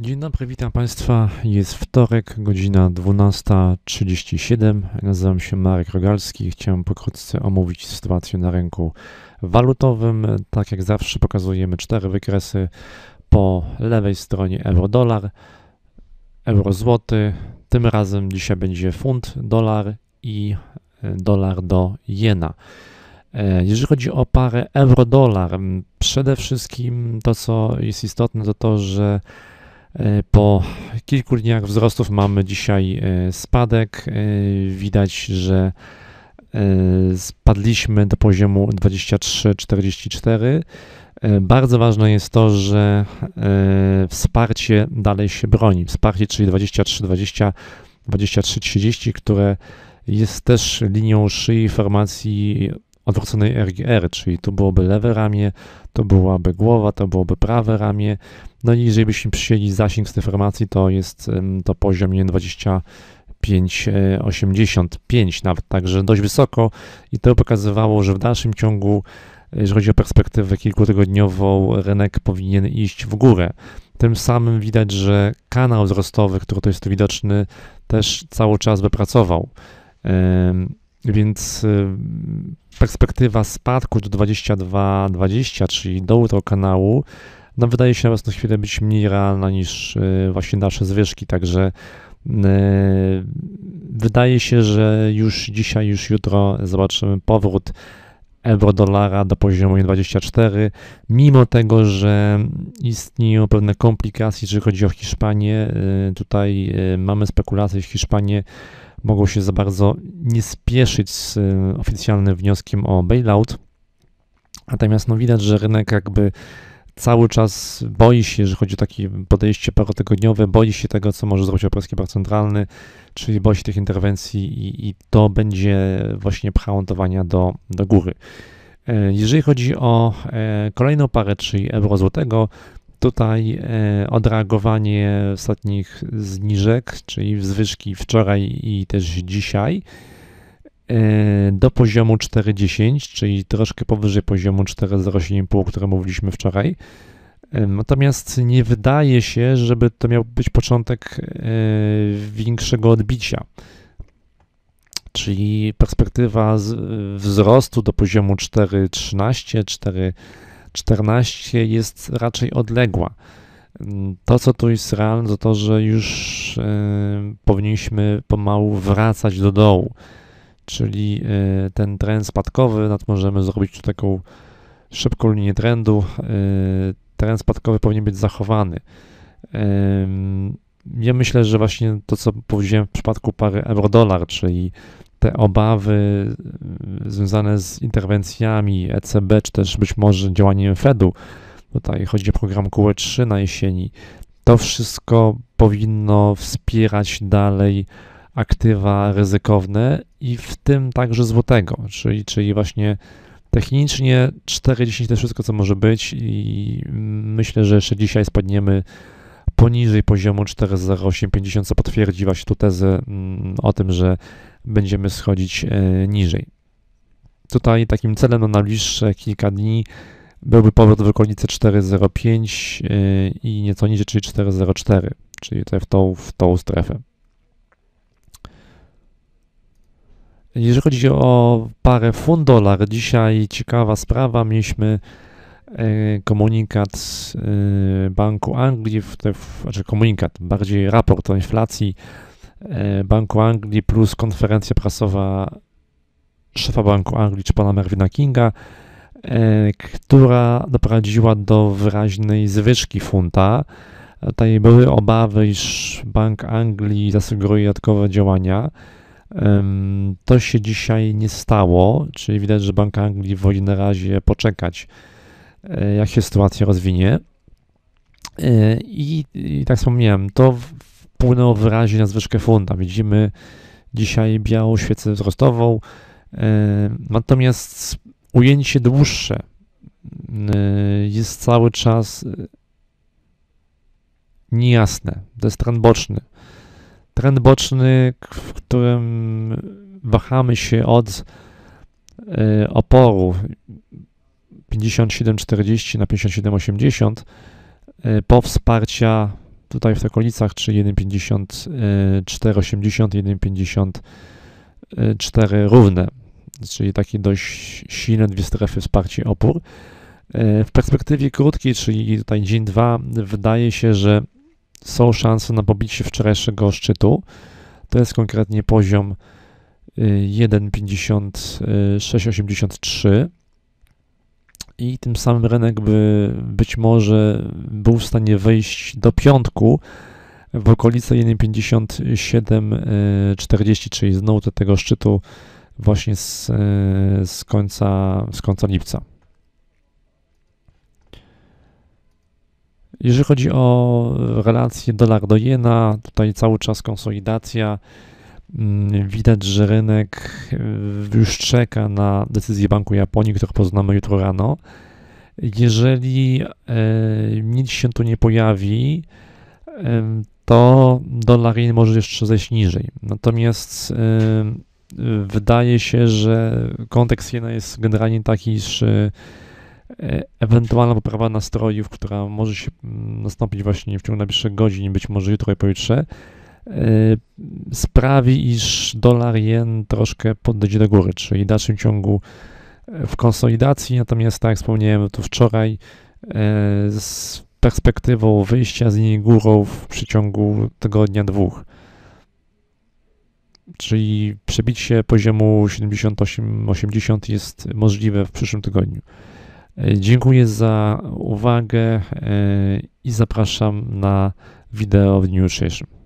Dzień dobry, witam Państwa. Jest wtorek, godzina 12.37. Nazywam się Marek Rogalski. Chciałem pokrótce omówić sytuację na rynku walutowym. Tak jak zawsze pokazujemy cztery wykresy po lewej stronie euro-dolar, euro-złoty. Tym razem dzisiaj będzie funt-dolar i e, dolar do jena. E, jeżeli chodzi o parę euro-dolar, przede wszystkim to, co jest istotne, to to, że E, po kilku dniach wzrostów mamy dzisiaj e, spadek. E, widać, że spadliśmy do poziomu 23,44. Bardzo ważne jest to, że wsparcie dalej się broni. Wsparcie, czyli 23,20, 23,30, które jest też linią szyi formacji odwróconej RGR, czyli to byłoby lewe ramię, to byłaby głowa, to byłoby prawe ramię. No i jeżeli byśmy przyjęli zasięg z tej formacji, to jest to poziom 25,85 e, nawet, także dość wysoko i to pokazywało, że w dalszym ciągu, jeżeli chodzi o perspektywę kilkutygodniową, rynek powinien iść w górę. Tym samym widać, że kanał wzrostowy, który to jest tu widoczny, też cały czas wypracował. Więc y, perspektywa spadku do 22-20, czyli do tego kanału, no wydaje się na obecną chwilę być mniej realna niż y, właśnie nasze zwyżki, także y, wydaje się, że już dzisiaj, już jutro zobaczymy powrót euro-dolara do poziomu 24, mimo tego, że istnieją pewne komplikacje, jeżeli chodzi o Hiszpanię. Tutaj mamy spekulacje, że Hiszpanii mogą się za bardzo nie spieszyć z e, oficjalnym wnioskiem o bailout. Natomiast no, widać, że rynek jakby cały czas boi się, że chodzi o takie podejście parotygodniowe, boi się tego, co może zrobić Europejski Bank Centralny, czyli boi się tych interwencji i, i to będzie właśnie pchało do, do góry. E, jeżeli chodzi o e, kolejną parę, czyli euro złotego, Tutaj e, odreagowanie ostatnich zniżek, czyli zwyżki wczoraj i też dzisiaj e, do poziomu 4,10, czyli troszkę powyżej poziomu 4,05, o którym mówiliśmy wczoraj. E, natomiast nie wydaje się, żeby to miał być początek większego odbicia. Czyli perspektywa wzrostu do poziomu 4,13, 4,15 14 jest raczej odległa. To, co tu jest realne, to to, że już e, powinniśmy pomału wracać do dołu, czyli e, ten trend spadkowy, nad możemy zrobić tu taką szybką linię trendu, e, trend spadkowy powinien być zachowany. Ja myślę, że właśnie to, co powiedziałem w przypadku pary euro-dolar, czyli te obawy mm, związane z interwencjami ECB, czy też być może działaniem Fedu, tutaj chodzi o program QE3 na jesieni, to wszystko powinno wspierać dalej aktywa ryzykowne i w tym także złotego, czyli, czyli właśnie technicznie 4,10 to wszystko, co może być i myślę, że jeszcze dzisiaj spadniemy poniżej poziomu 4,0850, co potwierdzi właśnie tu tezę mm, o tym, że będziemy schodzić e, niżej. Tutaj takim celem na najbliższe kilka dni byłby powrót w okolice 4.05 i nieco niżej, czyli 4.04, czyli w tą, w tą strefę. Jeżeli chodzi o parę fun dolar, dzisiaj ciekawa sprawa, mieliśmy e, komunikat e, Banku Anglii, w te, znaczy komunikat, bardziej raport o inflacji E, Banku Anglii plus konferencja prasowa szefa Banku Anglii czy pana Mervina Kinga, e, która doprowadziła do wyraźnej zwyżki funta. Tutaj były obawy, iż Bank Anglii zasugeruje dodatkowe działania. To się dzisiaj nie stało, czyli widać, że Bank Anglii woli na razie poczekać, e, jak się sytuacja rozwinie. I, i tak wspomniałem, to wpłynęło wyraźnie na zwyżkę funta. Widzimy dzisiaj białą świecę wzrostową, e, natomiast ujęcie dłuższe e, jest cały czas e, niejasne. To jest trend boczny. Trend boczny, w którym wahamy się od oporu 57,40 na 57,80 po wsparcia tutaj w okolicach, czyli 1,54,80, 1,54 równe, czyli taki dość silne dwie strefy wsparcie opór. E, w perspektywie krótkiej, czyli tutaj dzień 2, wydaje się, że są szanse na pobicie wczorajszego szczytu. To jest konkretnie poziom 1,5683 e, i tym samym rynek by być może był w stanie wejść do piątku w okolice 1,5740, czyli znowu do tego szczytu właśnie z, e, z, końca, z końca lipca. Jeżeli chodzi o relacje dolar do jena, tutaj cały czas konsolidacja. Mm, widać, że rynek e, już czeka na decyzję Banku Japonii, którą poznamy jutro rano. Jeżeli e, nic się tu nie pojawi, to dolar jen może jeszcze zejść niżej. Natomiast wydaje się, że kontekst jena jest generalnie taki, że e, ewentualna poprawa nastrojów, która może się mm, nastąpić właśnie w ciągu najbliższych godzin, być może jutro i pojutrze, Y, sprawi, iż dolar jen troszkę podejdzie do góry, czyli w dalszym ciągu e, w konsolidacji, natomiast tak jak wspomniałem, to wczoraj e, z perspektywą wyjścia z niej górą w przeciągu tygodnia dwóch. Czyli przebicie poziomu 78-80 jest możliwe w przyszłym tygodniu. E, dziękuję za uwagę i zapraszam na wideo w dniu jutrzejszym.